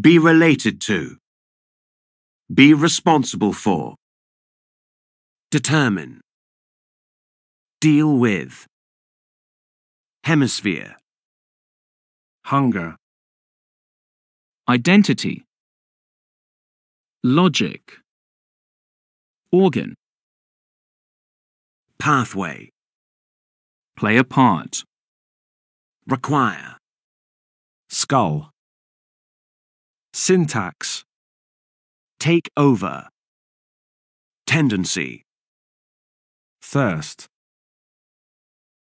Be related to. Be responsible for. Determine. Deal with. Hemisphere. Hunger. Identity. Logic. Organ. Pathway. Play a part. Require. Skull. Syntax Take over Tendency Thirst